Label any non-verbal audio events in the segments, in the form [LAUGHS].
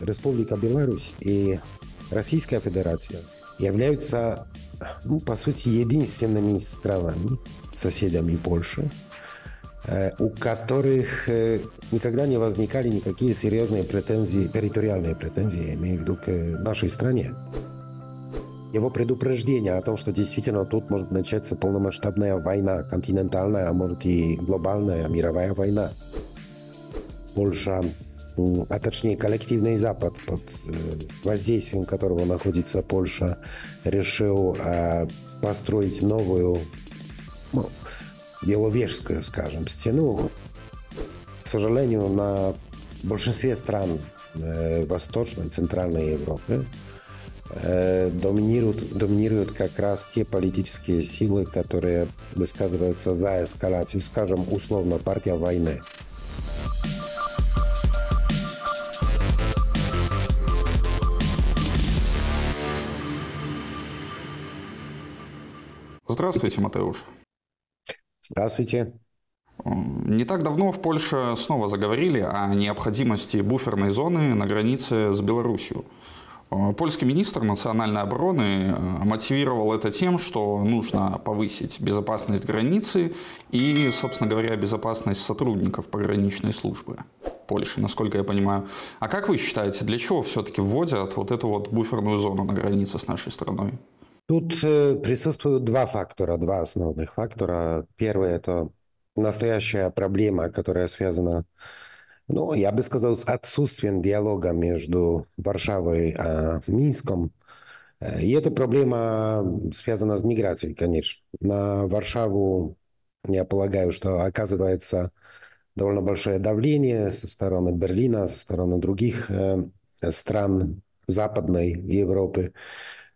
Республика Беларусь и Российская Федерация являются, ну, по сути, единственными странами, соседями Польши, э, у которых э, никогда не возникали никакие серьезные претензии, территориальные претензии, я имею в виду, к нашей стране. Его предупреждение о том, что действительно тут может начаться полномасштабная война, континентальная, а может и глобальная мировая война. Польша а точнее коллективный Запад, под э, воздействием которого находится Польша, решил э, построить новую ну, беловежскую, скажем, стену. К сожалению, на большинстве стран э, Восточной Центральной Европы доминируют, доминируют как раз те политические силы, которые высказываются за эскалацию, скажем, условно, партия войны. Здравствуйте, Матеуш. Здравствуйте. Не так давно в Польше снова заговорили о необходимости буферной зоны на границе с Беларусью. Э, польский министр национальной обороны э, мотивировал это тем, что нужно повысить безопасность границы и, собственно говоря, безопасность сотрудников пограничной службы Польши, насколько я понимаю. А как вы считаете, для чего все-таки вводят вот эту вот буферную зону на границе с нашей страной? Тут э, присутствуют два фактора, два основных фактора. Первый – это настоящая проблема, которая связана, ну, я бы сказал, с отсутствием диалога между Варшавой и а, Минском. Э, и эта проблема связана с миграцией, конечно. На Варшаву, я полагаю, что оказывается довольно большое давление со стороны Берлина, со стороны других э, стран Западной Европы.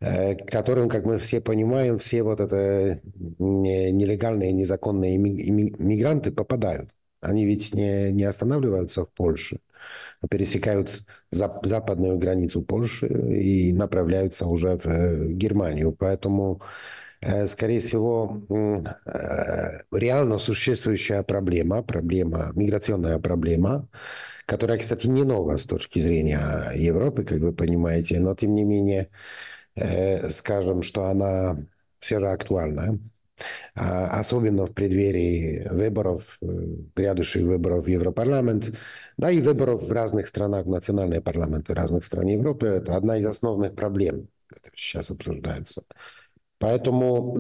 Э, которым, как мы все понимаем, все вот это э, нелегальные, незаконные мигранты попадают. Они ведь не, не останавливаются в Польше, а пересекают зап западную границу Польши и направляются уже в э, Германию. Поэтому, скорее всего, реально существующая проблема, проблема, миграционная проблема, которая, кстати, не нова с точки зрения Европы, как вы понимаете, но тем не менее Э, скажем, что она все же актуальна, а, особенно в преддверии выборов, э, грядущих выборов в Европарламент, да и выборов в разных странах, в национальные парламенты разных стран Европы. Это одна из основных проблем, которые сейчас обсуждаются. Поэтому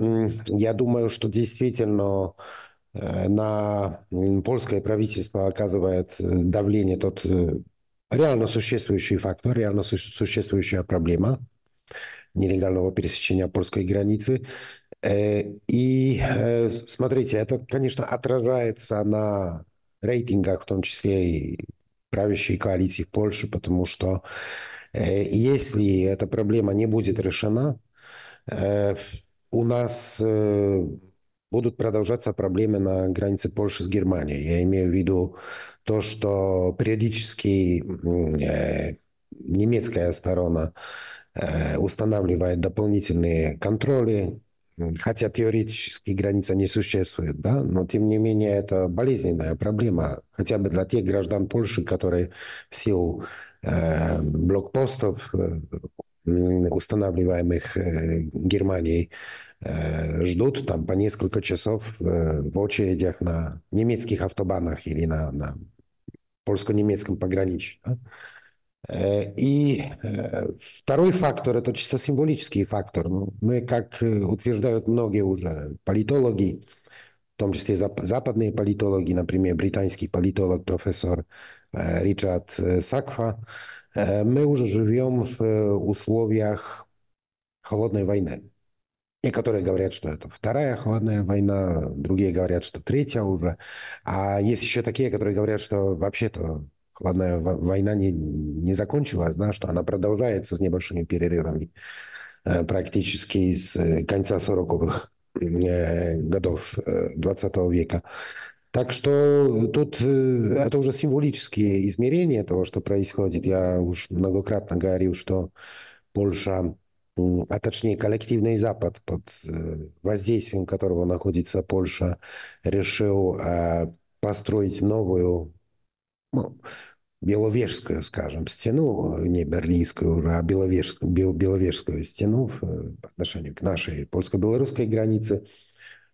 я думаю, что действительно э, на польское правительство оказывает давление тот реально существующий фактор, реально существующая проблема, нелегального пересечения польской границы. Э, и э, смотрите, это, конечно, отражается на рейтингах, в том числе и правящей коалиции в Польше, потому что э, если эта проблема не будет решена, у нас будут продолжаться проблемы на границе Польши с Германией. Я имею в виду то, что периодически немецкая сторона Э, устанавливает дополнительные контроли, хотя теоретически граница не существует, да, но тем не менее это болезненная проблема, хотя бы для тех граждан Польши, которые в силу э, блокпостов, э, устанавливаемых Германией, ждут там по несколько часов в очередях на немецких автобанах или на, на польско-немецком пограничье. И второй фактор – это чисто символический фактор. Мы, как утверждают многие уже политологи, в том числе западные политологи, например, британский политолог профессор Ричард Сакфа, my już żyjemy w условиях холодной войны. Некоторые говорят, что это вторая холодная война, другие говорят, что третья уже. А есть еще такие, которые говорят, что вообще-то Холодная война не, не закончилась, да, что она продолжается с небольшими перерывами э, практически с э, конца 40-х э, годов 20 века. Так что тут это уже символические измерения того, что происходит. Я уж многократно говорил, что Польша, а точнее коллективный Запад, под воздействием которого находится Польша, решил построить новую ну, Беловежскую, скажем, стену, не Берлинскую, а Беловежскую, Беловежскую стену э, по отношению к нашей польско-белорусской границе,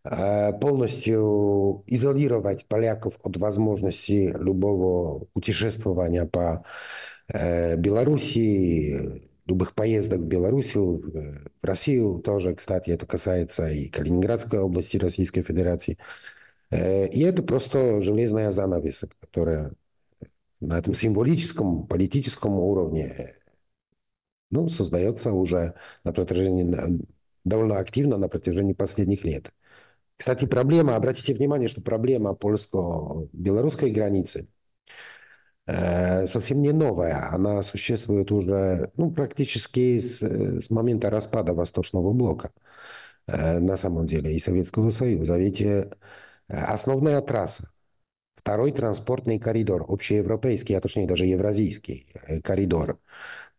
э, полностью изолировать поляков от возможности любого путешествования по э, Белоруссии, любых поездок в Белоруссию, в Россию тоже, кстати, это касается и Калининградской области Российской Федерации. И это просто железная занавеса, которая на этом символическом, политическом уровне ну, создается уже на протяжении, довольно активно на протяжении последних лет. Кстати, проблема, обратите внимание, что проблема польско-белорусской границы э, совсем не новая. Она существует уже ну, практически с, с момента распада Восточного блока э, на самом деле и Советского Союза. Ведь э, основная трасса Второй транспортный коридор, общеевропейский, а точнее даже евразийский э, коридор,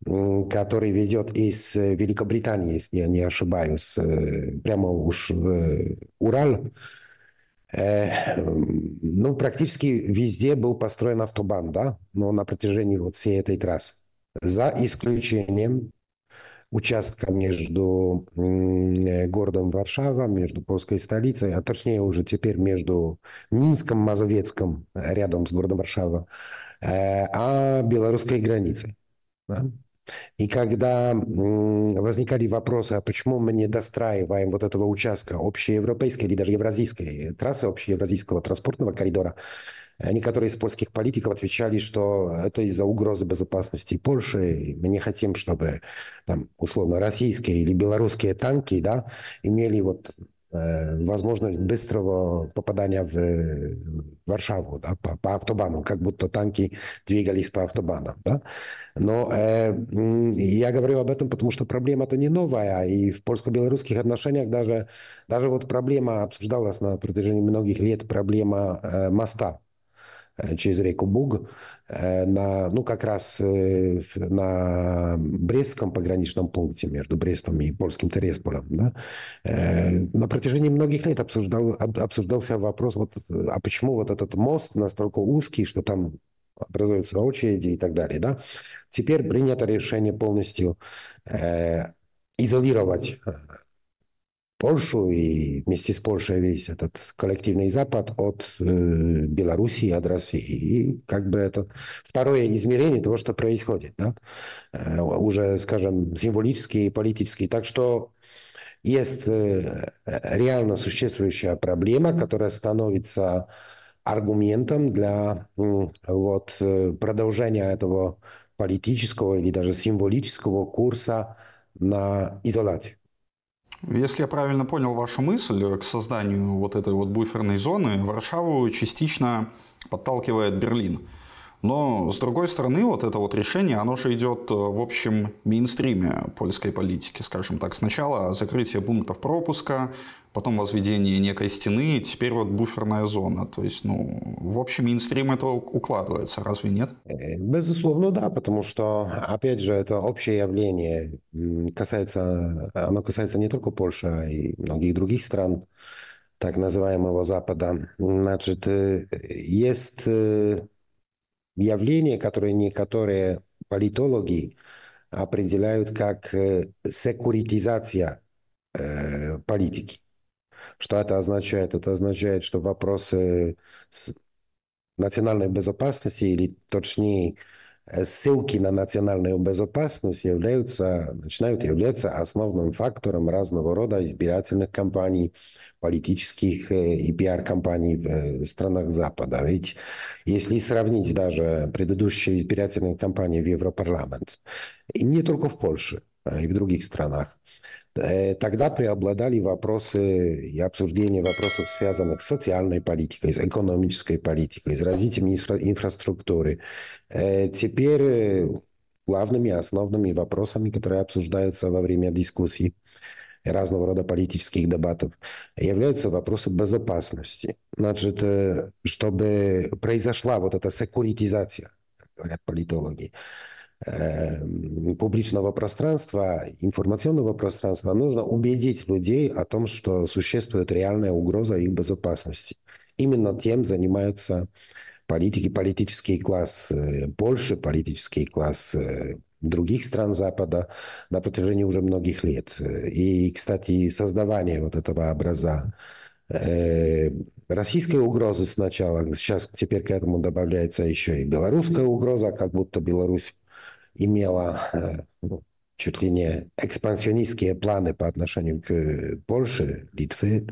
который ведет из э, Великобритании, если я не ошибаюсь, э, прямо уж в Урал, ну, практически везде был построен автобан, да, но на протяжении вот всей этой трассы. За исключением участка между городом Варшава, между польской столицей, а точнее уже теперь между Минском, Мазовецком, рядом с городом Варшава, э, а белорусской границей. Да? И когда возникали вопросы, а почему мы не достраиваем вот этого участка общеевропейской или даже евразийской трассы, общеевразийского транспортного коридора, Некоторые из польских политиков отвечали, что это из-за угрозы безопасности Польши. мы не хотим, чтобы там, условно, российские или белорусские танки да, имели вот э, возможность быстрого попадания в э, Варшаву да, по, по автобану, как будто танки двигались по автобанам. Да? Но э, я говорю об этом, потому что проблема-то не новая, и в польско-белорусских отношениях даже, даже вот проблема обсуждалась на протяжении многих лет, проблема э, моста Э, через реку Буг, э, на, ну, как раз э, на Брестском пограничном пункте между Брестом и польским Тересполем. Да? На протяжении многих лет обсуждал, обсуждался вопрос, вот, а почему вот этот мост настолько узкий, что там образуются очереди и так далее. Да? Теперь принято решение полностью э, изолировать Польшу и вместе с Польшей весь этот коллективный Запад от э, Белоруссии, от России. И как бы это второе измерение того, что происходит, да? э, уже, скажем, символически и политически. Так что есть э, реально существующая проблема, которая становится аргументом для э, вот, продолжения этого политического или даже символического курса на изоляцию. Если я правильно понял вашу мысль к созданию вот этой вот буферной зоны, Варшаву частично подталкивает Берлин. Но, с другой стороны, вот это вот решение, оно же идет э, в общем мейнстриме польской политики, скажем так. Сначала закрытие пунктов пропуска, потом возведение некой стены, и теперь вот буферная зона. То есть, ну, в общем, мейнстрим это укладывается, разве нет? Э, безусловно, да, потому что, опять же, это общее явление. Касается, оно касается не только Польши, а и многих других стран так называемого Запада. Значит, э, есть э, явление, которое некоторые политологи определяют как секуритизация политики. Что это означает? Это означает, что вопросы национальной безопасности, или точнее э, ссылки на национальную безопасность являются, начинают являться основным фактором разного рода избирательных кампаний, политических э, и пиар кампаний в э, странах Запада. Ведь если сравнить даже предыдущие избирательные кампании в Европарламент, и не только в Польше, а и в других странах, Э, тогда преобладали вопросы и обсуждение вопросов, связанных с социальной политикой, с экономической политикой, с развитием инфра инфраструктуры. Э, теперь э, главными основными вопросами, которые обсуждаются во время дискуссий разного рода политических дебатов, являются вопросы безопасности. Значит, чтобы произошла вот эта секуритизация, говорят политологи, Эм, публичного пространства, информационного пространства, нужно убедить людей о том, что существует реальная угроза их безопасности. Именно тем занимаются политики, политический класс э, Польши, политический класс э, других стран Запада на протяжении уже многих лет. И, кстати, создавание вот этого образа э, российской угрозы сначала, сейчас теперь к этому добавляется еще и белорусская угроза, как будто Беларусь имела э, ну, чуть ли не экспансионистские планы по отношению к Польше, Литвы.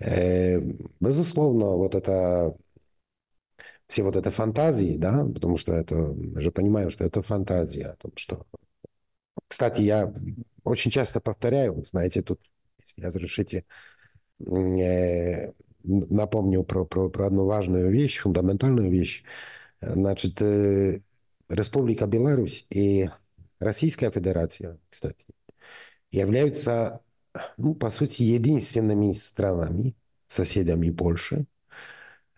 Э, безусловно, вот это все вот это фантазии, да, потому что это, мы же понимаем, что это фантазия о том, что... Кстати, я очень часто повторяю, знаете, тут, если разрешите, э, напомню про, про, про одну важную вещь, фундаментальную вещь. Значит, Республика Беларусь и Российская Федерация, кстати, являются, ну, по сути, единственными странами, соседями Польши,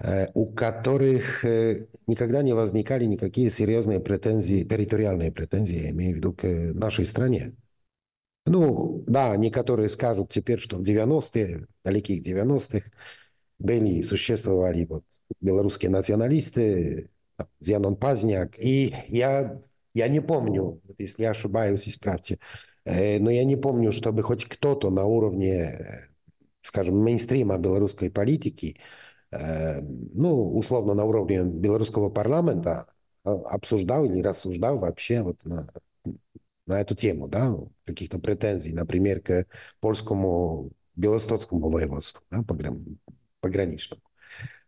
э, у которых э, никогда не возникали никакие серьезные претензии, территориальные претензии, я имею в виду, к нашей стране. Ну, да, некоторые скажут теперь, что в 90-е, далеких 90-х, были, существовали вот белорусские националисты, Зенон Пазняк И я, я не помню, если я ошибаюсь, исправьте, э, но я не помню, чтобы хоть кто-то на уровне, э, скажем, мейнстрима белорусской политики, э, ну, условно, на уровне белорусского парламента а, обсуждал или рассуждал вообще вот на, на эту тему, да, каких-то претензий, например, к польскому белостоцкому воеводству, да, пограничному.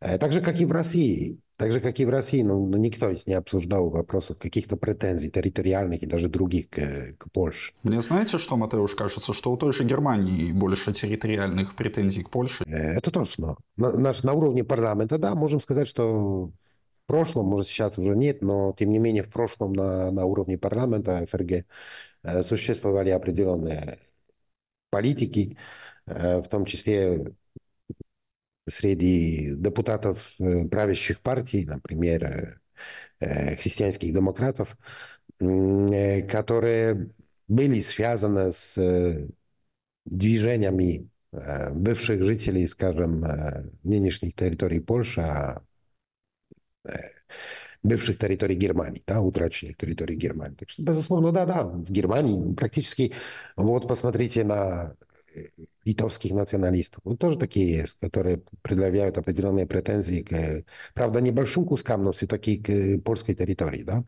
Так же, как и в России. Так же, как и в России, ну, ну, никто ведь не обсуждал вопросов каких-то претензий территориальных и даже других к, к Польше. Мне знаете, что, Матеуш, кажется, что у той же Германии больше территориальных претензий к Польше? Э, это точно. На, наш, на уровне парламента, да, можем сказать, что в прошлом, может, сейчас уже нет, но, тем не менее, в прошлом на, на уровне парламента ФРГ э, существовали определенные политики, э, в том числе среди депутатов э, правящих партий, например, э, христианских демократов, э, которые были связаны с движениями бывших жителей, скажем, нынешних территорий Польши, а, бывших территорий Германии, да, утраченных территорий Германии. Так что, безусловно, да, да, в Германии практически, вот посмотрите на литовских националистов. Вот тоже такие есть, которые предъявляют определенные претензии к, правда, небольшим кускам, но все-таки к э, польской территории, да.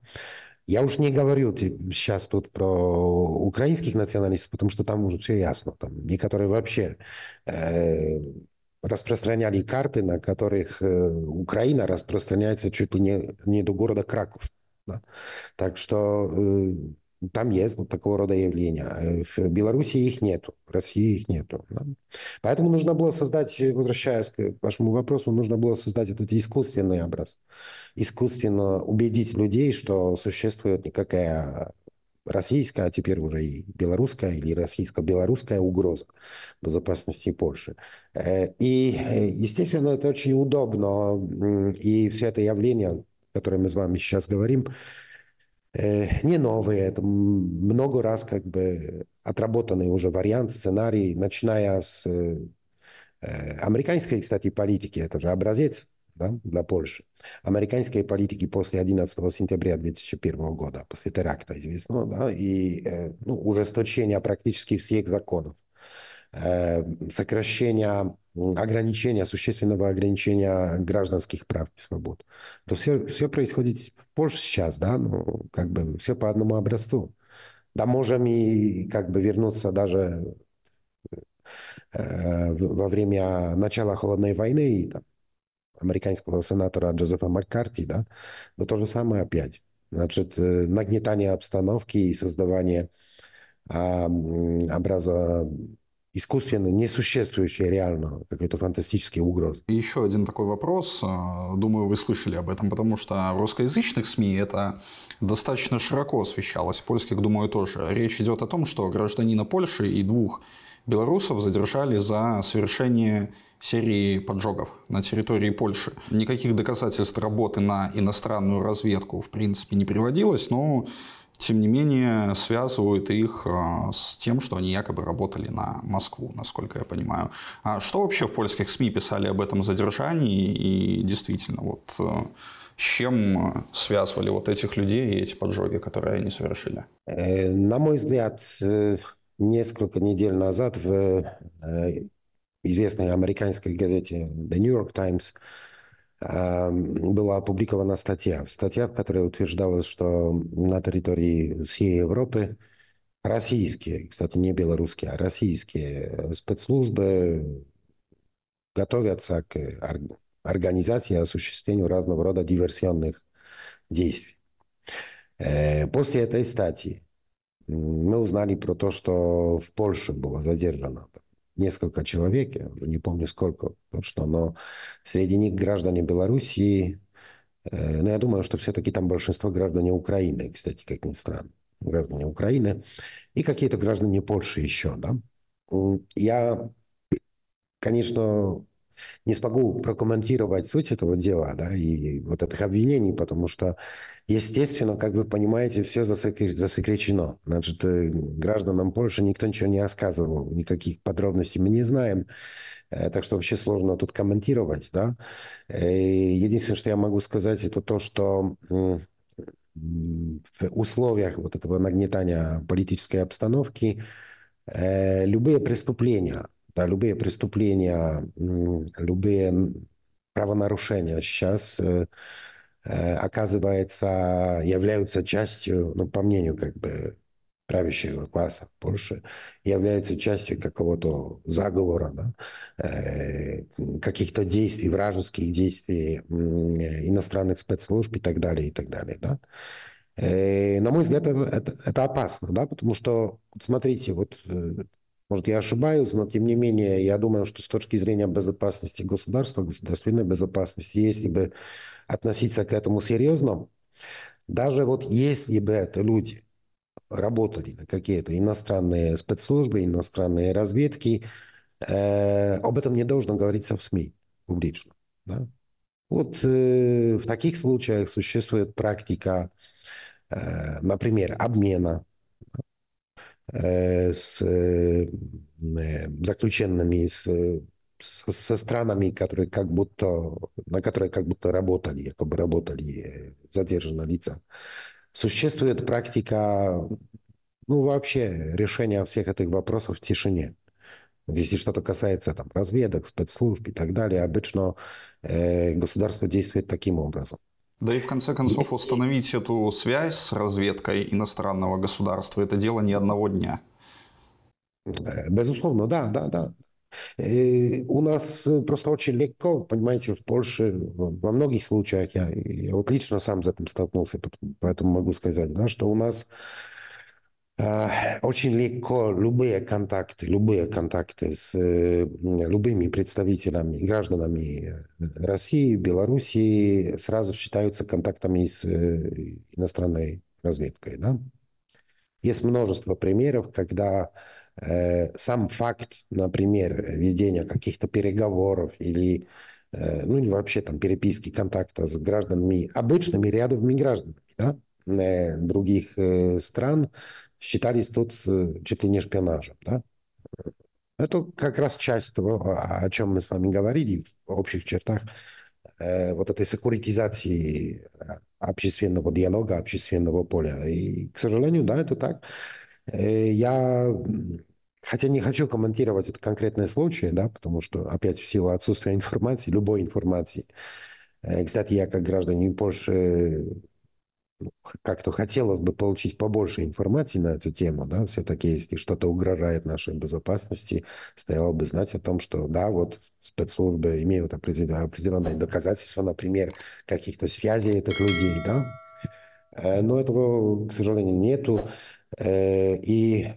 Я уж не говорю сейчас тут про украинских националистов, потому что там уже все ясно. Там некоторые вообще э, распространяли карты, на которых э, Украина распространяется чуть ли не, не до города Краков. Да. Так что э, там есть ну, такого рода явления. Э, в Беларуси их нету, в России их нету. Да? Поэтому нужно было создать, э, возвращаясь к вашему вопросу, нужно было создать этот искусственный образ. Искусственно убедить людей, что существует никакая российская, а теперь уже и белорусская или российско-белорусская угроза безопасности Польши. Э, и, естественно, это очень удобно, и все это явление, о котором мы с вами сейчас говорим, Э, не новые, это много раз как бы отработанный уже вариант, сценарий, начиная с э, американской, кстати, политики, это же образец да, для Польши, американской политики после 11 сентября 2001 года, после теракта известного, да, и э, ну, ужесточение практически всех законов, сокращение ограничения, существенного ограничения гражданских прав и свобод. То все, все происходит позже сейчас, да, ну, как бы все по одному образцу. Да можем и как бы вернуться даже э, во время начала холодной войны и там, американского сенатора Джозефа Маккарти, да, но то же самое опять. Значит, э, нагнетание обстановки и создавание э, образа искусственно несуществующие реально какой-то фантастический угрозы. И еще один такой вопрос. Э, думаю, вы слышали об этом, потому что в русскоязычных СМИ это достаточно широко освещалось. В польских, думаю, тоже. Речь идет о том, что гражданина Польши и двух белорусов задержали за совершение серии поджогов на территории Польши. Никаких доказательств работы на иностранную разведку, в принципе, не приводилось, но тем не менее, связывают их э, с тем, что они якобы работали на Москву, насколько я понимаю. А что вообще в польских СМИ писали об этом задержании? И действительно, вот э, с чем э, связывали вот этих людей и эти поджоги, которые они совершили? На мой взгляд, несколько недель назад в известной американской газете The New York Times Эм, была опубликована статья. Статья, в которой утверждалось, что на территории всей Европы российские, кстати, не белорусские, а российские спецслужбы готовятся к организации и осуществлению разного рода диверсионных действий. Э, после этой статьи мы узнали про то, что в Польше было задержано несколько человек, я не помню сколько что, но среди них граждане Белоруссии, э, но ну, я думаю, что все-таки там большинство граждане Украины, кстати, как ни странно, граждане Украины и какие-то граждане Польши еще, да. Я, конечно, не смогу прокомментировать суть этого дела, да, и вот этих обвинений, потому что Естественно, как вы понимаете, все засекречено. Значит, э, гражданам Польши никто ничего не рассказывал, никаких подробностей мы не знаем, э, так что вообще сложно тут комментировать, да. Э, единственное, что я могу сказать, это то, что в условиях вот этого нагнетания политической обстановки любые преступления, да, любые преступления, любые правонарушения сейчас Э, оказывается, являются частью, ну, по мнению как бы правящего класса Польши, являются частью какого-то заговора, да, э, каких-то действий, вражеских действий иностранных спецслужб и так далее, и так далее, да. И, э, на мой взгляд, это, это, это опасно, да, потому что, смотрите, вот может, я ошибаюсь, но тем не менее, я думаю, что с точки зрения безопасности государства, государственной безопасности, если бы относиться к этому серьезно, даже вот если бы это люди работали на какие-то иностранные спецслужбы, иностранные разведки, э, об этом не должно говориться в СМИ публично. Да? Вот э, в таких случаях существует практика, э, например, обмена Э, с э, заключенными с со странами, которые как будто, на которые как будто работали, якобы работали э, задержанные лица. Существует практика, ну, вообще решения всех этих вопросов в тишине. Если что-то касается там разведок, спецслужб и так далее, обычно э, государство действует таким образом. Да и в конце концов Если... установить эту связь с разведкой иностранного государства – это дело не одного дня. Э, безусловно, да, да, да. И э, у нас э, просто очень легко, понимаете, в Польше во многих случаях, я, я вот лично сам с этим столкнулся, поэтому могу сказать, да, что у нас Э, очень легко любые контакты, любые контакты с э, любыми представителями, гражданами э, России, Белоруссии сразу считаются контактами с иностранной разведкой. Да? Есть множество примеров, когда сам факт, например, ведения каких-то переговоров или ну, вообще там переписки контакта с гражданами, обычными рядовыми гражданами да, э, других стран – считались тут э, чуть ли не шпионажем. Да? Это как раз часть того, о чем мы с вами говорили в общих чертах, э, вот этой секуритизации э, общественного диалога, общественного поля. И, к сожалению, да, это так. Я, хотя не хочу комментировать это конкретное случай, да, потому что, опять, в силу отсутствия информации, любой информации, кстати, я как гражданин Польши как-то хотелось бы получить побольше информации на эту тему, да, все-таки если что-то угрожает нашей безопасности, стоило бы знать о том, что, да, вот спецслужбы имеют определенные, определенные доказательства, например, каких-то связей этих людей, да, э, но этого, к сожалению, нету, э, и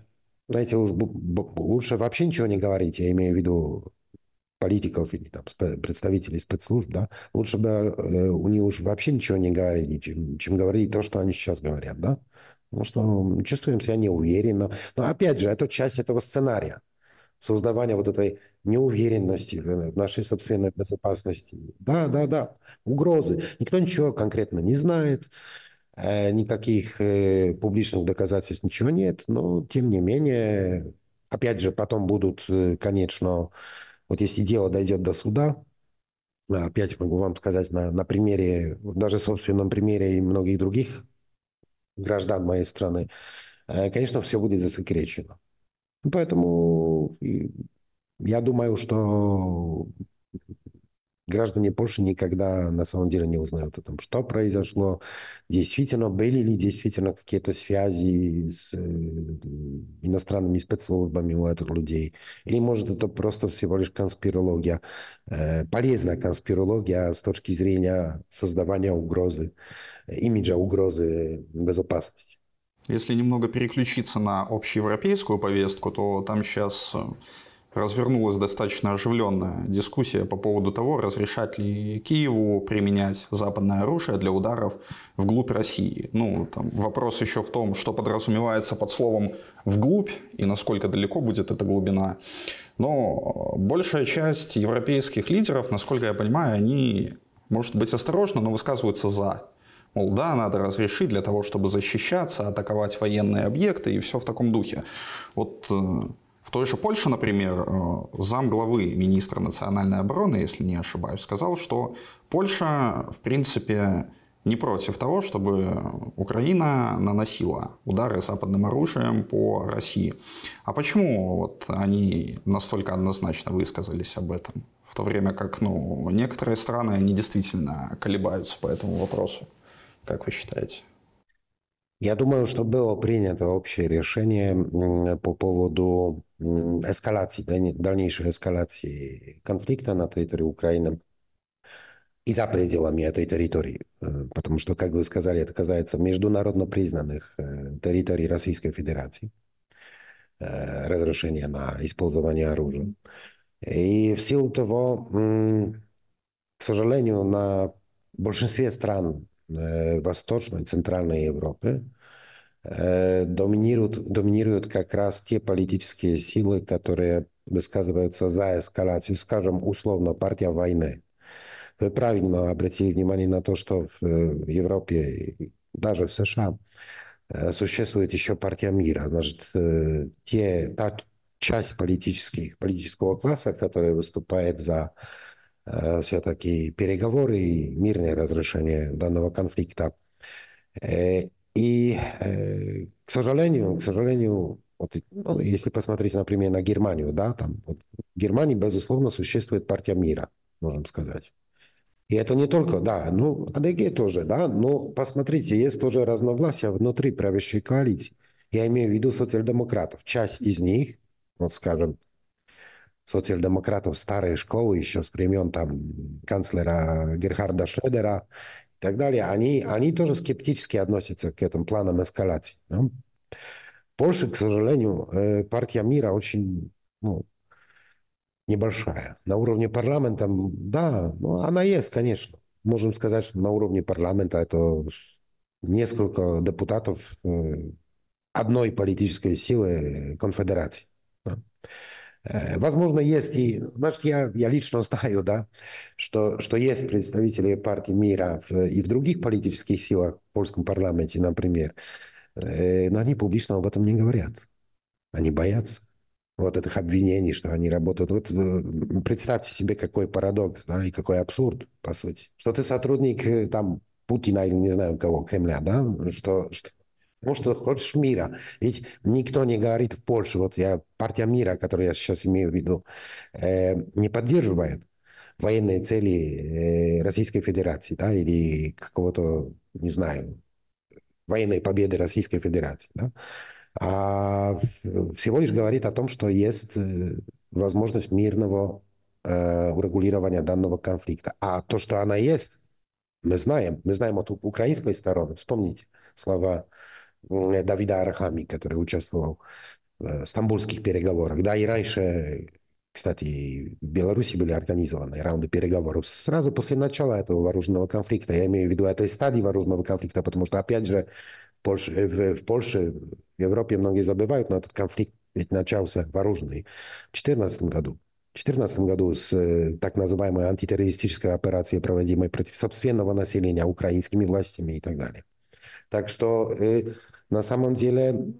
знаете, уж лучше вообще ничего не говорить, я имею в виду политиков или там, представителей спецслужб, да, лучше бы э, у них уж вообще ничего не говорили, чем, чем говорили то, что они сейчас говорят, да. Потому что чувствуем себя неуверенно. Но опять же, это часть этого сценария. Создавание вот этой неуверенности в нашей собственной безопасности. Да, да, да. Угрозы. Никто ничего конкретно не знает. Э, никаких э, публичных доказательств ничего нет. Но, тем не менее, опять же, потом будут, э, конечно, вот если дело дойдет до суда, э, опять могу вам сказать на, на примере, даже собственном примере и многих других граждан моей страны, э, конечно, все будет засекречено. Поэтому э, я думаю, что граждане Польши никогда на самом деле не узнают о том, что произошло, действительно были ли действительно какие-то связи с э, иностранными спецслужбами у этих людей, или может это просто всего лишь конспирология, э, полезная конспирология с точки зрения создавания угрозы, имиджа угрозы безопасности. Если немного переключиться на общеевропейскую повестку, то там сейчас э, развернулась достаточно оживленная дискуссия по поводу того, разрешать ли Киеву применять западное оружие для ударов вглубь России. Ну, там вопрос еще в том, что подразумевается под словом «вглубь» и насколько далеко будет эта глубина. Но большая часть европейских лидеров, насколько я понимаю, они, может быть, осторожно, но высказываются «за». Мол, да, надо разрешить для того, чтобы защищаться, атаковать военные объекты и все в таком духе. Вот э, в той же Польше, например, э, зам главы министра национальной обороны, если не ошибаюсь, сказал, что Польша, в принципе, не против того, чтобы Украина наносила удары западным оружием по России. А почему вот они настолько однозначно высказались об этом? В то время как ну, некоторые страны они действительно колебаются по этому вопросу. Как вы считаете? Я думаю, что было принято общее решение по поводу eskalacji, дальнейшей эскалации конфликта на территории Украины и за пределами этой территории. Э, потому что, как вы сказали, это касается международно признанных э, территорий Российской Федерации. Э, Разрешение на использование оружия. И в силу того, к сожалению, на большинстве стран Восточной, и Центральной Европы Э, доминируют, доминируют как раз те политические силы, которые высказываются за эскалацию, скажем, условно, партия войны. Вы правильно обратили внимание на то, что в э, Европе, даже в США, э, существует еще партия мира. Значит, те, та часть политических, политического класса, которая выступает за все-таки переговоры и мирное разрешение данного конфликта, и, э, к сожалению, к сожалению, вот, ну. ну, если посмотреть, например, на Германию, да, там вот, в Германии, безусловно, существует партия мира, можем сказать. И это не только, да, ну, АДГ тоже, да, но посмотрите, есть тоже разногласия внутри правящей коалиции. Я имею в виду социал-демократов. Часть из них, вот скажем, социал-демократов старой школы еще с времен там канцлера Герхарда Шредера и так далее, они, они тоже скептически относятся к этим планам эскалации. Да? Польша, к сожалению, э, партия мира очень ну, небольшая. На уровне парламента, да, ну, она есть, конечно. Можем сказать, что на уровне парламента это несколько депутатов э, одной политической силы э, конфедерации. Да? Э, возможно, есть и, значит, я, я лично знаю, да, что, что есть представители партии мира в, и в других политических силах, в польском парламенте, например, э, но они публично об этом не говорят. Они боятся вот этих обвинений, что они работают. Вот э, представьте себе, какой парадокс, да, и какой абсурд, по сути. Что ты сотрудник там Путина или не знаю кого, Кремля, да, что, что ну что хочешь мира. Ведь никто не говорит в Польше, вот я, партия мира, которую я сейчас имею в виду, э, не поддерживает военные цели э, Российской Федерации, да, или какого-то, не знаю, военной победы Российской Федерации, да, а всего лишь говорит о том, что есть э, возможность мирного э, урегулирования данного конфликта. А то, что она есть, мы знаем, мы знаем от украинской стороны, вспомните слова Давида Арахами, который участвовал э, в стамбульских переговорах. Да, и раньше, кстати, в Беларуси были организованы раунды переговоров. Сразу после начала этого вооруженного конфликта, я имею в виду этой стадии вооруженного конфликта, потому что, опять же, Польше, э, в, в Польше, в Европе многие забывают, но этот конфликт ведь начался вооруженный в 2014 году. В 2014 году с э, так называемой антитеррористической операцией, проводимой против собственного населения, украинскими властями и так далее. Так что э, на самом деле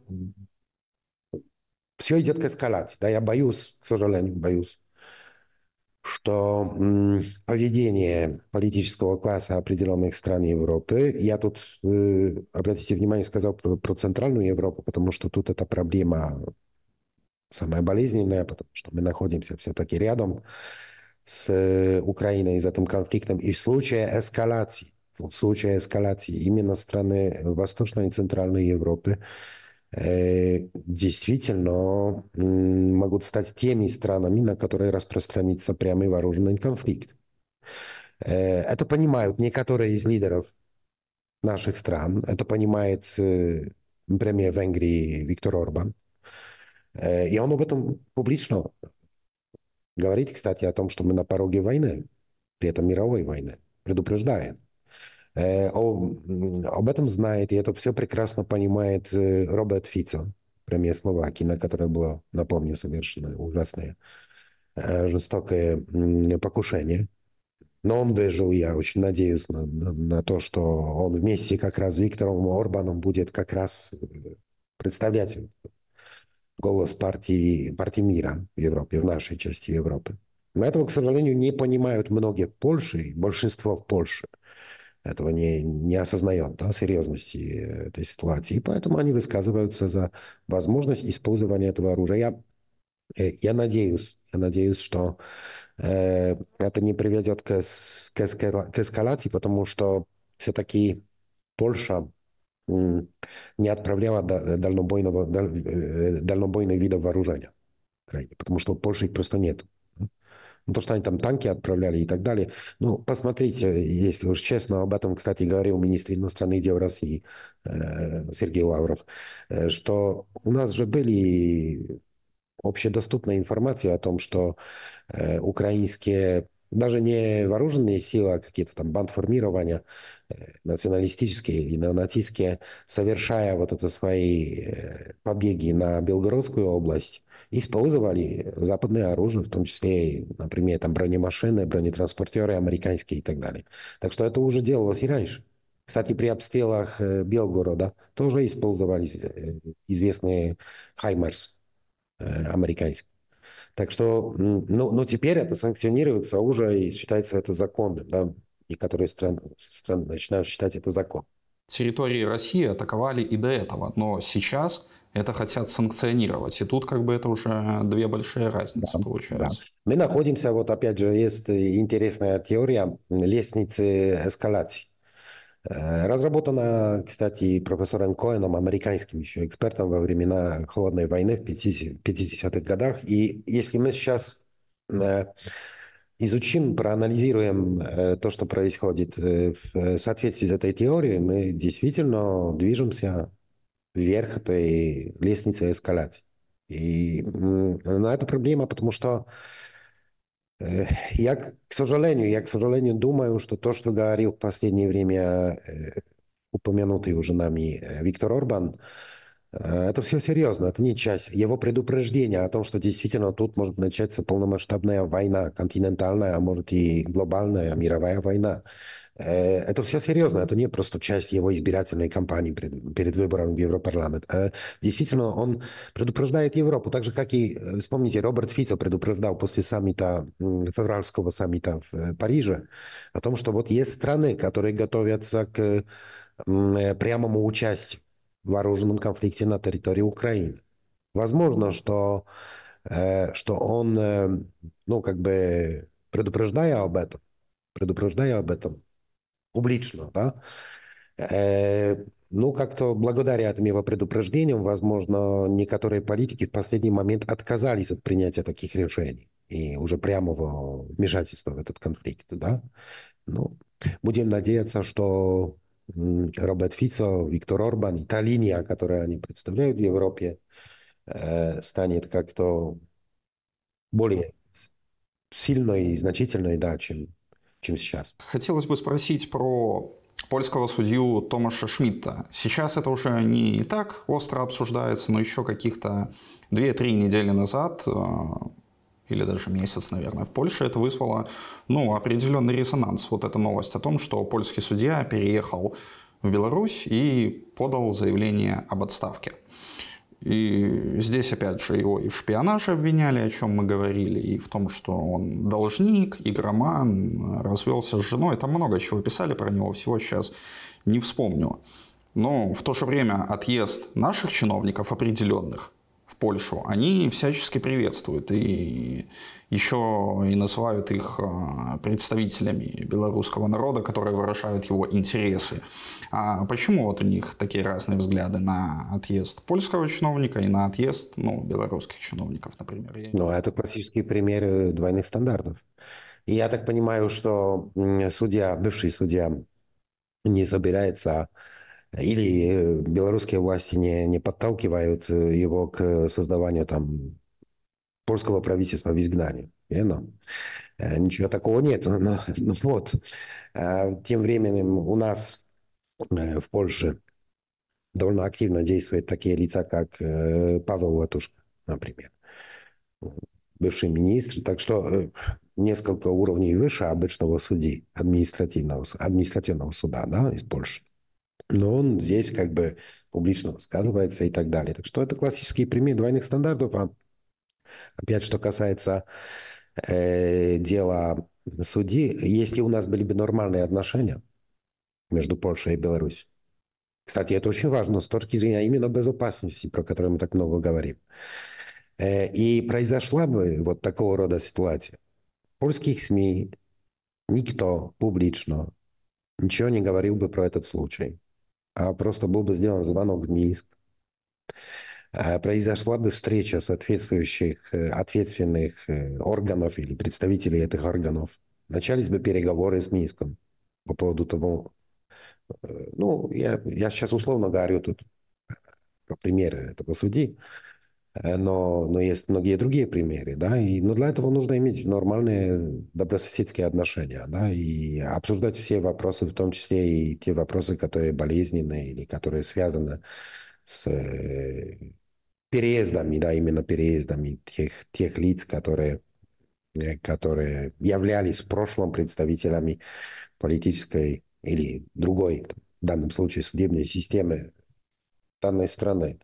все идет к эскалации. Да, я боюсь, к сожалению, боюсь, что м, поведение политического класса определенных стран Европы, я тут, э, обратите внимание, сказал про, про Центральную Европу, потому что тут эта проблема самая болезненная, потому что мы находимся все-таки рядом с э, Украиной, за этим конфликтом. И в случае эскалации в случае эскалации именно страны э, Восточной и Центральной Европы э, действительно могут стать теми странами, на которые распространится прямый вооруженный конфликт. Э, это понимают некоторые из лидеров наших стран, это понимает премьер Венгрии Виктор Орбан. И он об этом публично говорит, кстати, о том, что мы на пороге войны, при этом мировой войны, предупреждает. Э, об этом знает, и это все прекрасно понимает э, Роберт Фицо, премьер Словакии, на которой было, напомню, совершенно ужасное, э, жестокое покушение. Но он выжил, я очень надеюсь на, на, на то, что он вместе как раз с Виктором Орбаном будет как раз представлять голос партии, партии мира в Европе, в нашей части Европы. Но этого, к сожалению, не понимают многие в Польше, и большинство в Польше – этого не, не осознает, да, серьезности этой ситуации. И поэтому они высказываются за возможность использования этого оружия. Я, э, я надеюсь, я надеюсь, что э, это не приведет к, к, эскала, к эскалации, потому что все-таки Польша не отправляла дальнобойного, даль, э, дальнобойных видов вооружения. Потому что Польши их просто нету. Ну, то, что они там танки отправляли и так далее. Ну, посмотрите, если уж честно, об этом, кстати, говорил министр иностранных дел России э, Сергей Лавров, э, что у нас же были общедоступная информация о том, что э, украинские даже не вооруженные силы, а какие-то там бандформирования э, националистические или неонацистские, совершая вот это свои э, побеги на Белгородскую область, использовали западное оружие, в том числе, например, там бронемашины, бронетранспортеры американские и так далее. Так что это уже делалось и раньше. Кстати, при обстрелах э, Белгорода тоже использовались известные «Хаймерс» американские. Так что, ну, ну теперь это санкционируется уже и считается это законным, да, некоторые страны, страны начинают считать это закон. Территории России атаковали и до этого, но сейчас это хотят санкционировать. И тут как бы это уже две большие разницы да, получается. Да. Мы находимся, вот опять же, есть интересная теория лестницы эскалации. Э, разработана, кстати, профессором Коэном, американским еще экспертом во времена Холодной войны в 50-х годах. И если мы сейчас э, изучим, проанализируем э, то, что происходит в соответствии с этой теорией, мы действительно движемся вверх этой лестницы эскалации. И на эту проблема, потому что Э, я, к сожалению, я, к сожалению, думаю, что то, что говорил в последнее время э, упомянутый уже нами э, Виктор Орбан, это все серьезно, это не часть. Его предупреждения о том, что действительно тут может начаться полномасштабная война, континентальная, а может и глобальная мировая война, Э, это все серьезно, это не просто часть его избирательной кампании перед, перед выборами в Европарламент. А действительно, он предупреждает Европу, так же, как и, э, вспомните, Роберт Фицо предупреждал после саммита, февральского саммита в э, Париже, о том, что вот есть страны, которые готовятся к прямому участию в вооруженном конфликте на территории Украины. Возможно, что, что он, ну, как бы предупреждая об этом, предупреждая об этом, публично, да, э, ну, как-то благодаря этим его предупреждениям, возможно, некоторые политики в последний момент отказались от принятия таких решений и уже прямого вмешательства в этот конфликт, да. Ну, будем надеяться, что Роберт Фицо, Виктор Орбан и та линия, которую они представляют в Европе, э, станет как-то более сильной и значительной, да, чем чем сейчас. Хотелось бы спросить про польского судью Томаша Шмидта. Сейчас это уже не так остро обсуждается, но еще каких-то 2-3 недели назад э, или даже месяц, наверное, в Польше это вызвало ну, определенный резонанс. Вот эта новость о том, что польский судья переехал в Беларусь и подал заявление об отставке. И здесь, опять же, его и в шпионаже обвиняли, о чем мы говорили, и в том, что он должник, игроман, развелся с женой. Там много чего писали про него, всего сейчас не вспомню. Но в то же время отъезд наших чиновников определенных в Польшу они всячески приветствуют. И еще и называют их а, представителями белорусского народа, которые выражают его интересы. А почему вот у них такие разные взгляды на отъезд польского чиновника и на отъезд ну, белорусских чиновников, например? Ну, это классические примеры э, двойных стандартов. я так понимаю, что судья, бывший судья не собирается или э, белорусские власти не, не подталкивают э, его к создаванию там польского правительства в изгнании. Верно? Э, ничего такого нет. [LAUGHS] Но, ну, ну, вот. Э, тем временем у нас э, в Польше довольно активно действуют такие лица, как Павел Латушка, например, бывший министр. Так что несколько уровней выше обычного судей административного, административного суда да, из Польши. Но он здесь как бы публично высказывается и так далее. Так что это классический пример двойных стандартов, а Опять, что касается э, дела судьи, если у нас были бы нормальные отношения между Польшей и Беларусью, кстати, это очень важно с точки зрения именно безопасности, про которую мы так много говорим. Э, и произошла бы вот такого рода ситуация. Польских СМИ никто публично ничего не говорил бы про этот случай, а просто был бы сделан звонок в Минск, а произошла бы встреча соответствующих э, ответственных э, органов или представителей этих органов. Начались бы переговоры с Минском по поводу того, э, ну, я, я сейчас условно говорю тут про примеры этого судьи, но, но есть многие другие примеры, да, и, но для этого нужно иметь нормальные добрососедские отношения, да, и обсуждать все вопросы, в том числе и те вопросы, которые болезненные или которые связаны с переездами, да, именно переездами тех, тех лиц, которые, э, которые являлись в прошлом представителями политической или другой, в данном случае судебной системы данной страны.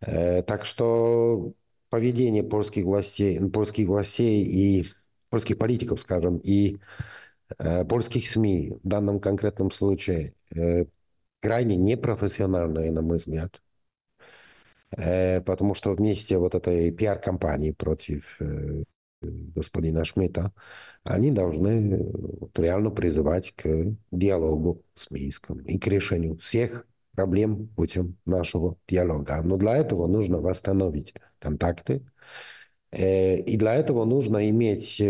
Э, так что поведение польских властей, польских властей и польских политиков, скажем, и э, польских СМИ в данном конкретном случае крайне непрофессиональное, на мой взгляд. Э, потому что вместе вот этой пиар-компании против э, господина Шмидта, они должны э, реально призывать к диалогу с Минском и к решению всех проблем путем нашего диалога. Но для этого нужно восстановить контакты, и для этого нужно иметь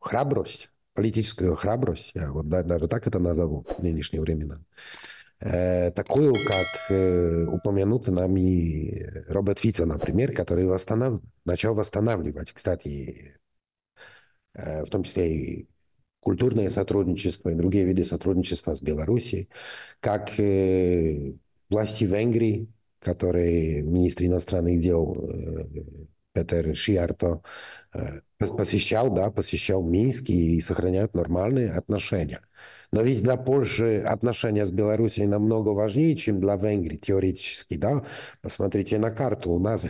храбрость, политическую храбрость, я вот даже так это назову в нынешние времена, Э, такую, как э, упомянутый нами э, Роберт Витя, например, который восстанов... начал восстанавливать, кстати, в том числе и культурное сотрудничество и другие виды сотрудничества с Белоруссией, как власти Венгрии, которые министр иностранных дел Петер Шиарто э, посещал, да, посещал Минск и сохраняют нормальные отношения. Но ведь для Польши отношения с Белоруссией намного важнее, чем для Венгрии теоретически, да. Посмотрите на карту, у нас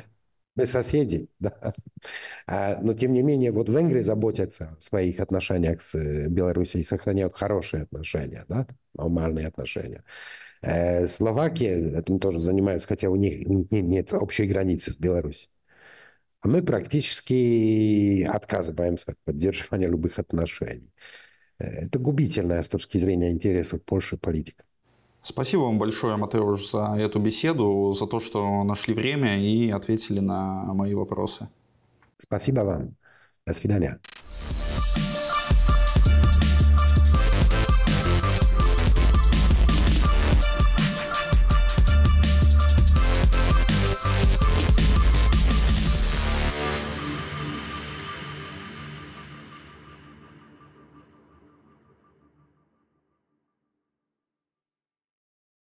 мы соседи, [LAUGHS] да. А, но тем не менее, вот Венгрии заботятся о своих отношениях с э, Белоруссией, сохраняют хорошие отношения, да, нормальные отношения. Э, Словакия этим тоже занимаются, хотя у них нет общей границы с Беларусью. А мы практически отказываемся от поддерживания любых отношений. Э, это губительное с точки зрения интересов Польши политика. Спасибо вам большое, Матеуш, за эту беседу, за то, что нашли время и ответили на мои вопросы. Спасибо вам. До свидания.